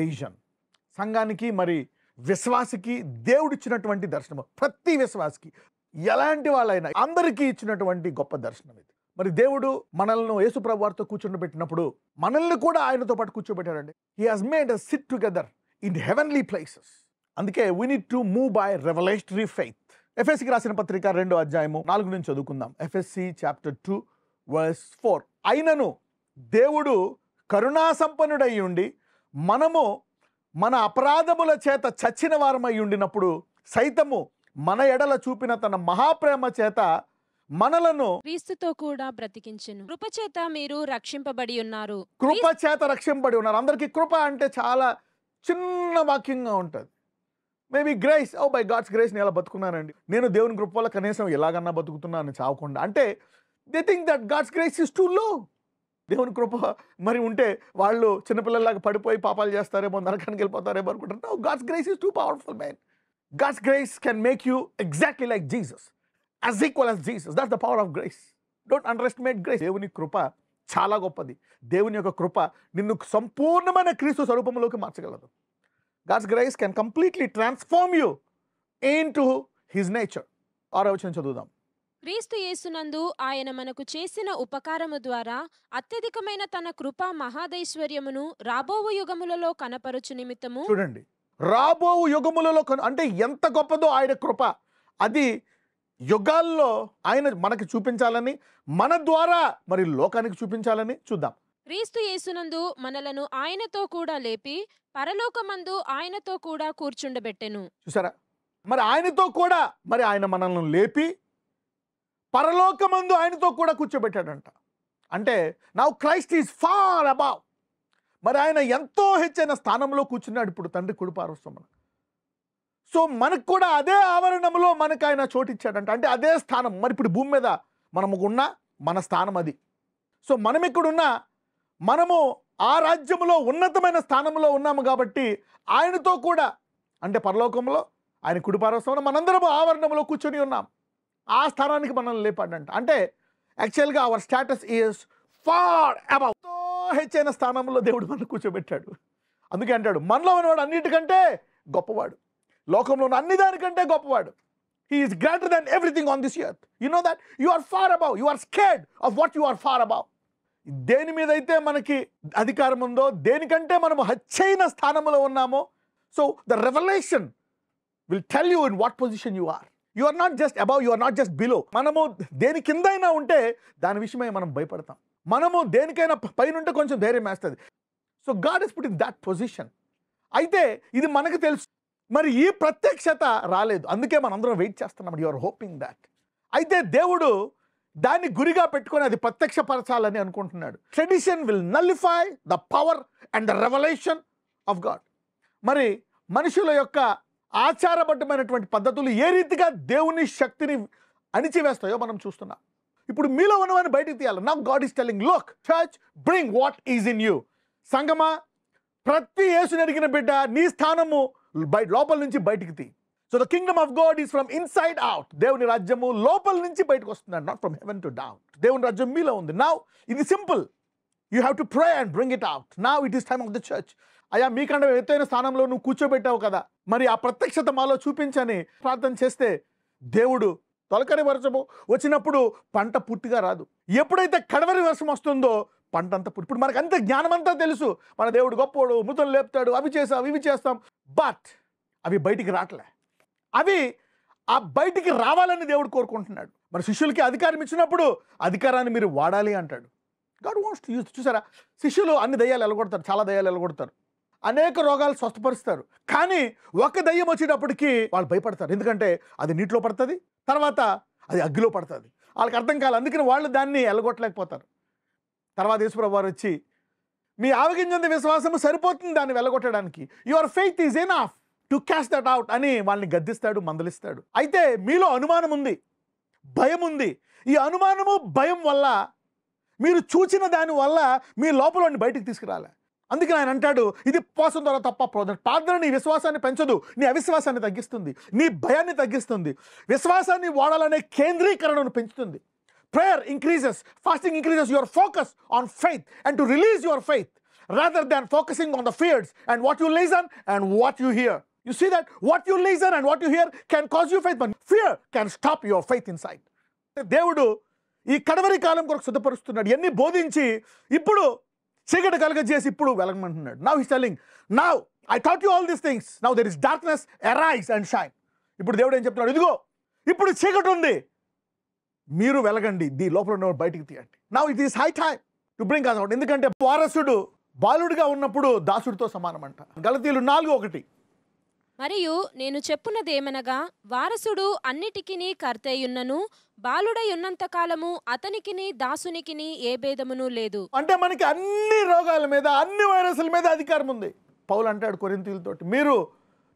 Vision సంఘానికి మరి విశ్వాసికి దేవుడిచ్చినటువంటి దర్శనం ప్రతి విశ్వాసికి ఎలాంటి వాళ్ళైనా అందరికీ ఇచ్చినటువంటి గొప్ప దర్శనం ఇది మరి దేవుడు మనల్ని యేసుప్రభు వారితో పెట్టినప్పుడు మనల్ని కూడా ఆయనతో పాటు కూర్చోబెట్టారండి he has made us sit together in heavenly places అందుకే we need to move by revelatory faith ఎఫ్ఎస్సికి రాసిన పత్రిక రెండో అధ్యాయము నాలుగు నుంచి చదువుకుందాం Ephesians chapter two verse four అయినను దేవుడు కరుణాసంపన్నుడయ్యుండి ఉండి మనము మన అపరాధముల చేత చచ్చిన వారమై ఉండినప్పుడు సైతము మన ఎడల చూపిన తన మహాప్రేమ చేత మనలను క్రీస్తుతో కూడా బ్రతికించను కృప చేత మీరు రక్షింపబడి ఉన్నారు కృప చేత రక్షింపబడి ఉన్నారు అందరికీ కృప అంటే చాలా చిన్న వాక్యంగా ఉంటుంది maybe grace oh by God's grace నేను ఎలా బతుకున్నానండి నేను దేవుని కృప వల్ల కనీసం ఎలాగన్నా బతుకుతున్నాను చావకుండా అంటే the think that God's grace is too low దేవుని కృప మరి ఉంటే వాళ్ళు చిన్నపిల్లల్లాగా పడిపోయి పాపాలు చేస్తారేమో నరకానికి వెళ్ళిపోతారేమో అనుకుంటారు God's grace is too powerful man God's grace can make you exactly like Jesus as equal as Jesus that's the power of grace don't underestimate grace దేవుని కృప చాలా గొప్పది దేవుని యొక్క కృప నిన్ను సంపూర్ణమైన క్రీస్తు స్వరూపంలోకి మార్చగలదు God's grace can completely transform you into his nature ఆరో వచ్చిన చదువుదాం క్రీస్తు యేసునందు ఆయన మనకు చేసిన ఉపకారము ద్వారా అత్యధికమైన తన కృప మహాదైశ్వర్యమును రాబోవు యుగములలో కనపరచు నిమిత్తము చూడండి రాబోవు యుగములలో అంటే ఎంత గొప్పదో ఆయన కృప అది యుగాల్లో ఆయన మనకి చూపించాలని మన ద్వారా మరి లోకానికి చూపించాలని చూద్దాం క్రీస్తు యేసునందు మనలను ఆయనతో కూడా లేపి పరలోకమందు ఆయనతో కూడా కూర్చుండబెట్టెను చూసారా మరి ఆయనతో కూడా మరి ఆయన మనల్ని లేపి పరలోకమందు ఆయనతో కూడా కూర్చోబెట్టాడంట అంటే now Christ is far above మరి ఆయన ఎంతో హెచ్చైన స్థానంలో కూర్చున్నాడు ఇప్పుడు తండ్రి కుడిపారోస్తామని సో మనకు కూడా అదే ఆవరణంలో మనకు ఆయన చోటిచ్చాడంట అంటే అదే స్థానం మరి ఇప్పుడు భూమి మీద మనము మన స్థానం అది సో మనం ఇక్కడున్న మనము ఆ రాజ్యంలో ఉన్నతమైన స్థానంలో ఉన్నాము కాబట్టి ఆయనతో కూడా అంటే పరలోకంలో ఆయన కుడిపారుస్తాం మనందరము ఆవరణంలో కూర్చొని ఉన్నాం ఆ స్థానానికి మనల్ని లేపాడంట అంటే యాక్చువల్గా our status is far above హెచ్చైన స్థానంలో దేవుడు మనం కూర్చోబెట్టాడు అందుకే అంటాడు మనలో ఉన్నవాడు అన్నిటికంటే గొప్పవాడు లోకంలో ఉన్న అన్ని దానికంటే గొప్పవాడు is greater than everything on this earth you know that you are far above you are scared of what you are far above దేని మీద అయితే మనకి అధికారం ఉందో దేనికంటే మనము హచ్చైన స్థానంలో ఉన్నామో so the revolution will tell you in what position you are you are not just above you are not just below మనము దేని కింద అయినా ఉంటే దాని విషయమై మనం భయపడతాం మనము దేనికైనా పైన ఉంటే కొంచెం ధైర్యం వేస్తుంది so God is put in that position అయితే ఇది మనకు తెలుసు మరి ఈ ప్రత్యక్షత రాలేదు అందుకే మనందరం వెయిట్ చేస్తున్నాం యు ఆర్ హోపింగ్ దాట్ అయితే దేవుడు దాన్ని గురిగా పెట్టుకొని అది ప్రత్యక్షపరచాలని అనుకుంటున్నాడు tradition will nullify the power and the revolution of God మరి మనుషుల యొక్క ఆచారబద్ధమైనటువంటి పద్ధతులు ఏ రీతిగా దేవుని శక్తిని అణిచివేస్తాయో మనం చూస్తున్నాం ఇప్పుడు మీలో ఉన్నవాడిని బయటికి తీయాలి నా God is telling look church bring what is in you సంగమా ప్రతి యేసుని అడిగిన బిడ్డ నీ స్థానము బయ లోపల నుంచి బయటికి తీ so the kingdom of God is from inside out దేవుని రాజ్యము లోపల నుంచి బయటకు వస్తుంది not from heaven to down దేవుని రాజ్యం మీలో ఉంది నా ఇది simple you have to pray and bring it out నా it is time of the church అయ్యా మీకన్నా ఎత్తైన స్థానంలో నువ్వు కూర్చోబెట్టావు కదా మరి ఆ ప్రత్యక్షత మాలో చూపించని ప్రార్థన చేస్తే దేవుడు తొలకరి వర్షము వచ్చినప్పుడు పంట పూర్తిగా రాదు ఎప్పుడైతే కడవరి వర్షం వస్తుందో పంట అంతా ఇప్పుడు మనకు అంత జ్ఞానం అంతా తెలుసు మన దేవుడు గొప్పోడు మృతులు లేపుతాడు అవి చేస్తాం ఇవి చేస్తాం బట్ అవి బయటికి రావట్లే అవి ఆ బయటికి రావాలని దేవుడు కోరుకుంటున్నాడు మరి శిష్యులకి అధికారం ఇచ్చినప్పుడు అధికారాన్ని మీరు వాడాలి అంటాడు గాడ్ వాంట్స్ యూస్ చూసారా శిష్యులు అన్ని దయ్యాలు ఎలగొడతారు చాలా దయ్యాలు ఎలగొడతారు అనేక రోగాలు స్వస్థపరుస్తారు కానీ ఒక దయ్యం వచ్చేటప్పటికి వాళ్ళు భయపడతారు ఎందుకంటే అది నీటిలో పడుతుంది తర్వాత అది అగ్గిలో పడుతుంది వాళ్ళకి అర్థం కాలి అందుకని వాళ్ళు దాన్ని వెళ్ళగొట్టలేకపోతారు తర్వాత యేసుప్రభు వారు వచ్చి మీ ఆవగింజంత విశ్వాసము సరిపోతుంది దాన్ని వెళ్ళగొట్టడానికి your faith is off to cash that out అని వాళ్ళని గద్దిస్తాడు మందలిస్తాడు అయితే మీలో అనుమానం ఉంది భయం ఉంది ఈ అనుమానము భయం వల్ల మీరు చూచిన దాని వల్ల మీ లోపల బయటికి తీసుకురాలే అందుకని ఆయన అంటాడు ఇది ఉపవాసం ద్వారా తప్ప ప్రార్థన ప్రార్థన నీ విశ్వాసాన్ని పెంచదు నీ అవిశ్వాసాన్ని తగ్గిస్తుంది నీ భయాన్ని తగ్గిస్తుంది విశ్వాసాన్ని వాడాలనే కేంద్రీకరణను పెంచుతుంది prayer increases fasting increases your focus on faith and to release your faith rather than focusing on the fears and what you listen and what you hear. You see that what you listen and what you hear can cause you faith, but fear can stop your faith inside. దేవుడు ఈ కడవరి కాలం కొరకు సిద్ధపరుస్తున్నాడు ఎన్ని బోధించి ఇప్పుడు చీకటి కలగజేసి ఇప్పుడు వెలగమంటున్నాడు now his selling now I thought you all these things now there is darkness arise and shine ఇప్పుడు దేవుడు ఏం చెప్తున్నాడు ఇదిగో ఇప్పుడు చీకటి ఉంది మీరు వెలగండి దీ లోపల ఉన్న బయటికి తీయండి now it is high time to bring out ఎందుకంటే వారసుడు బాలుడిగా ఉన్నప్పుడు దాసుడితో సమానం అంట గలతీలు నాలుగు ఒకటి మరియు నేను ఏమనగా వారసుడు అన్నిటికీ కర్తయ్యున్నను బాలుడై ఉన్నంత కాలము అతనికిని దాసునికిని ఏ భేదమును లేదు అంటే మనకి అన్ని రోగాల మీద అన్ని వైరస్ల మీద అధికారం ఉంది పౌలు అంటాడు కొరింతీలతోటి మీరు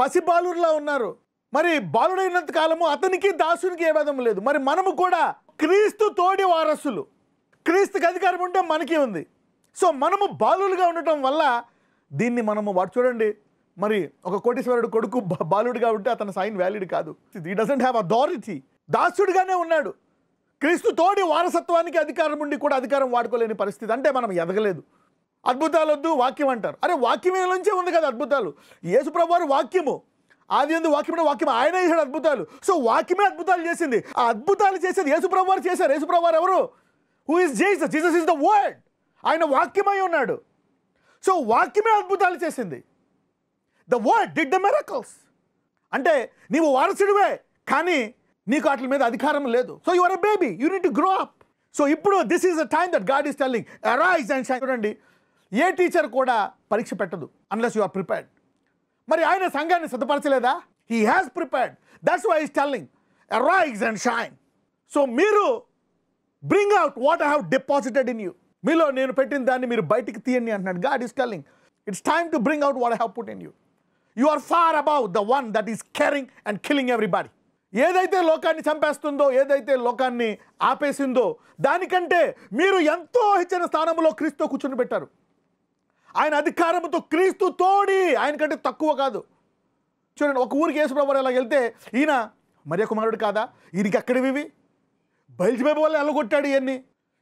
పసి బాలుడిలా ఉన్నారు మరి బాలుడైనంత కాలము అతనికి దాసునికి ఏ భేదం లేదు మరి మనము కూడా క్రీస్తు తోడి వారసులు క్రీస్తుకి అధికారం ఉంటే మనకి ఉంది సో మనము బాలులుగా ఉండటం వల్ల దీన్ని మనము వాడు చూడండి మరి ఒక కోటీశ్వరుడు కొడుకు బాలుడు కాబట్టి అతని సైన్ వ్యాలిడ్ కాదు ఈ డజంట్ హ్యావ్ అథారిటీ దాసుడుగానే ఉన్నాడు క్రీస్తు తోడి వారసత్వానికి అధికారం ఉండి కూడా అధికారం వాడుకోలేని పరిస్థితి అంటే మనం ఎదగలేదు అద్భుతాలు వద్దు వాక్యం అంటారు అరే నుంచే ఉంది కదా అద్భుతాలు యేసు వారు వాక్యము ఆది ఎందు వాక్యం వాక్యం ఆయన చేశాడు అద్భుతాలు సో వాక్యమే అద్భుతాలు చేసింది ఆ అద్భుతాలు చేసేది యేసుప్రభు వారు చేశారు యేసుప్రభు వారు ఎవరు who is Jesus Jesus is the word ఆయన వాక్యమై ఉన్నాడు సో వాక్యమే అద్భుతాలు చేసింది the word did the miracles అంటే నీవు వారసుడివే కానీ నీకు వాటి మీద అధికారం లేదు so your a baby you need grow up so ఇప్పుడు this is the time that God is telling arise and shine చూడండి ఏ టీచర్ కూడా పరీక్ష పెట్టదు అన్లెస్ యు ఆర్ ప్రిపేర్డ్ మరి ఆయన సంఘాన్ని సిద్ధపరచలేదా he has prepared that's why is telling arise and shine so మీరు bring out what I have deposited in you మీలో నేను పెట్టిన దాన్ని మీరు బయటికి తీయండి అంటున్నాడు God is telling it's time to bring out what I have put in you you are far above the one that is caring and killing everybody ఏదైతే లోకాన్ని చంపేస్తుందో ఏదైతే లోకాన్ని ఆపేసిందో దానికంటే మీరు ఎంతో హెచ్చిన స్థానంలో క్రీస్తు కూర్చుని పెట్టారు ఆయన అధికారంతో క్రీస్తు తోడి ఆయన కంటే తక్కువ కాదు చూడండి ఒక ఊరికి ప్రభు ఎలా వెళ్తే ఈయన మరి కుమారుడు కాదా ఈయనకి అక్కడివి బయలుదేరి వల్ల ఎల్లగొట్టాడు ఇవన్నీ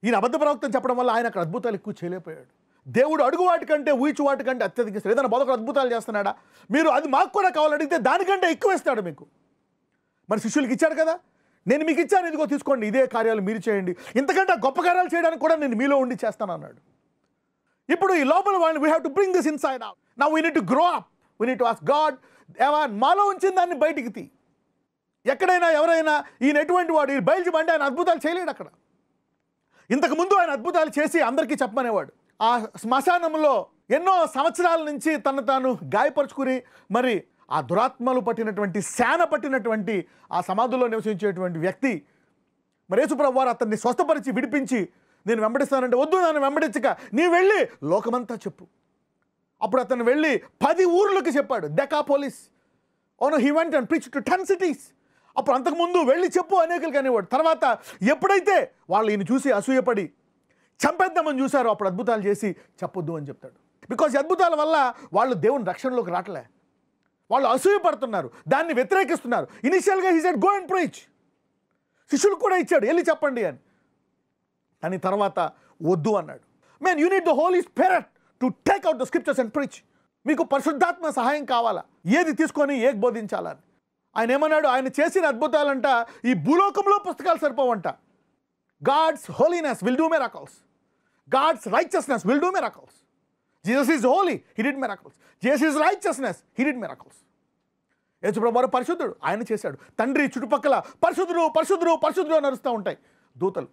ఈయన అబద్ధ ప్రవక్తం చెప్పడం వల్ల ఆయన అక్కడ అద్భుతాలు ఎక్కువ చేయలేకపోయాడు దేవుడు అడుగు వాటికంటే ఊహించు వాటికంటే అత్యధిక ఇస్తాడు ఏదైనా బోధకుడు అద్భుతాలు చేస్తున్నాడా మీరు అది మాకు కూడా కావాలడిగితే అడిగితే దానికంటే ఎక్కువ ఇస్తాడు మీకు మరి శిష్యులకి ఇచ్చాడు కదా నేను మీకు ఇచ్చాను ఇదిగో తీసుకోండి ఇదే కార్యాలు మీరు చేయండి ఇంతకంటే గొప్ప కార్యాలు చేయడానికి కూడా నేను మీలో ఉండి చేస్తాను అన్నాడు ఇప్పుడు ఈ లోపల వాళ్ళని we have to bring this inside out నా we need to grow up we need to as God ఏవా మాలో ఉంచిన దాన్ని బయటికి తీ ఎక్కడైనా ఎవరైనా ఈయన ఎటువంటి వాడు ఈ బయలుజీ బండి ఆయన అద్భుతాలు చేయలేడు అక్కడ ఇంతకుముందు ఆయన అద్భుతాలు చేసి అందరికీ చెప్పమనేవాడు ఆ శ్మశానంలో ఎన్నో సంవత్సరాల నుంచి తను తాను గాయపరుచుకుని మరి ఆ దురాత్మలు పట్టినటువంటి శాన పట్టినటువంటి ఆ సమాధుల్లో నివసించేటువంటి వ్యక్తి యేసుప్రభు వారు అతన్ని స్వస్థపరిచి విడిపించి నేను వెంబడిస్తానంటే వద్దు నన్ను వెంబడించక నీ వెళ్ళి లోకమంతా చెప్పు అప్పుడు అతను వెళ్ళి పది ఊర్లకి చెప్పాడు డెకా పోలీస్ ఓనో he went and preach to ten cities అప్పుడు అంతకుముందు వెళ్ళి చెప్పు అనేకలు అనేవాడు తర్వాత ఎప్పుడైతే వాళ్ళు ఈయన చూసి అసూయపడి చంపేద్దామని చూశారు అప్పుడు అద్భుతాలు చేసి చెప్పొద్దు అని చెప్తాడు బికాజ్ అద్భుతాల వల్ల వాళ్ళు దేవుని రక్షణలోకి రావట్లే వాళ్ళు అసూయపడుతున్నారు దాన్ని వ్యతిరేకిస్తున్నారు ఇనిషియల్గా he said go and preach శిష్యులు కూడా ఇచ్చాడు వెళ్ళి చెప్పండి అని కానీ తర్వాత వద్దు అన్నాడు man you need the holy spirit to take out the scriptures and preach మీకు పరిశుద్ధాత్మ సహాయం కావాలా ఏది తీసుకొని ఏది బోధించాలని ఆయన ఏమన్నాడు ఆయన చేసిన అద్భుతాలంట ఈ భూలోకంలో పుస్తకాలు సరిపోవంట God's holiness will do miracles. గాడ్స్ righteousness will do miracles. Jesus is holy, he did miracles. Jesus is righteousness, he did miracles. యేసుప్రభు వారు పరిశుద్ధుడు ఆయన చేశాడు తండ్రి చుట్టుపక్కల పరిశుద్ధుడు పరిశుద్ధుడు పరిశుద్ధుడు నడుస్తూ ఉంటాయి దూతలు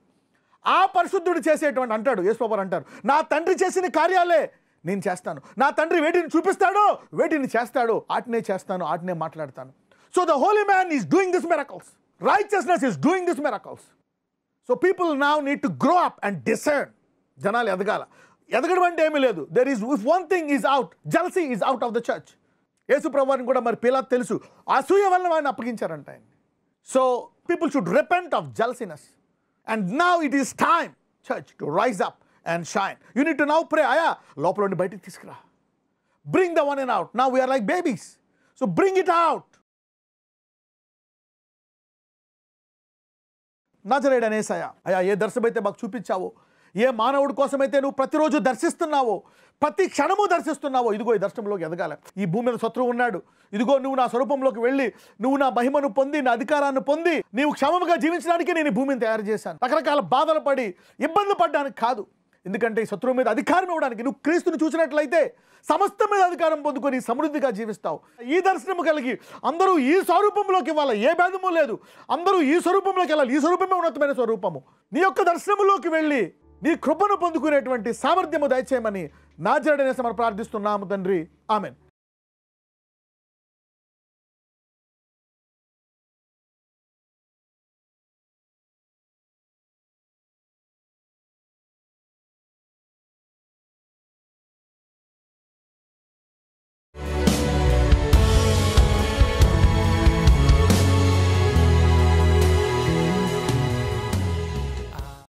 ఆ పరిశుద్ధుడు చేసేటువంటి అంటాడు యేసుప్రభు అంటారు నా తండ్రి చేసిన కార్యాలే నేను చేస్తాను నా తండ్రి వేటిని చూపిస్తాడో వేటిని చేస్తాడో ఆటినే చేస్తాను ఆటినే మాట్లాడతాను so the holy man is doing this miracles righteousness is doing this miracles so people now need to grow up and discern జనాలు ఎదగాల ఎదగడం అంటే ఏమీ లేదు there is if one thing is out jealousy is out of the church Yesu ప్రభావిని కూడా మరి Pilate తెలుసు అసూయ వల్ల ఆయన అప్పగించారంట ఆయన so people should repent of jealousness and now it is time church to rise up and shine you need to now pray అయా లోపల ఉండి బయటికి తీసుకురా bring the one and out నా we are like babies so bring it out నజరేడనేసయ అయా ఏ దర్శనమైతే మాకు చూపించావో ఏ మానవుడి కోసమైతే నువ్వు ప్రతిరోజు దర్శిస్తున్నావో ప్రతి క్షణము దర్శిస్తున్నావో ఇదిగో ఈ దర్శనంలోకి ఎదగాల ఈ భూమి మీద శత్రువు ఉన్నాడు ఇదిగో నువ్వు నా స్వరూపంలోకి వెళ్ళి నువ్వు నా మహిమను పొంది నా అధికారాన్ని పొంది నీవు క్షమముగా జీవించడానికి నేను భూమిని తయారు చేశాను రకరకాల బాధలు పడి ఇబ్బంది పడ్డానికి కాదు ఎందుకంటే ఈ శత్రువు మీద అధికారం ఇవ్వడానికి నువ్వు క్రీస్తుని చూసినట్లయితే సమస్త మీద అధికారం పొందుకొని సమృద్ధిగా జీవిస్తావు ఈ దర్శనము కలిగి అందరూ ఈ స్వరూపంలోకి ఇవ్వాలి ఏ భేదము లేదు అందరూ ఈ స్వరూపంలోకి వెళ్ళాలి ఈ స్వరూపమే ఉన్నతమైన స్వరూపము నీ యొక్క దర్శనములోకి వెళ్ళి నీ కృపను పొందుకునేటువంటి సామర్థ్యము దయచేయమని నా జరడనేసి మనం ప్రార్థిస్తున్నాము తండ్రి ఆమెన్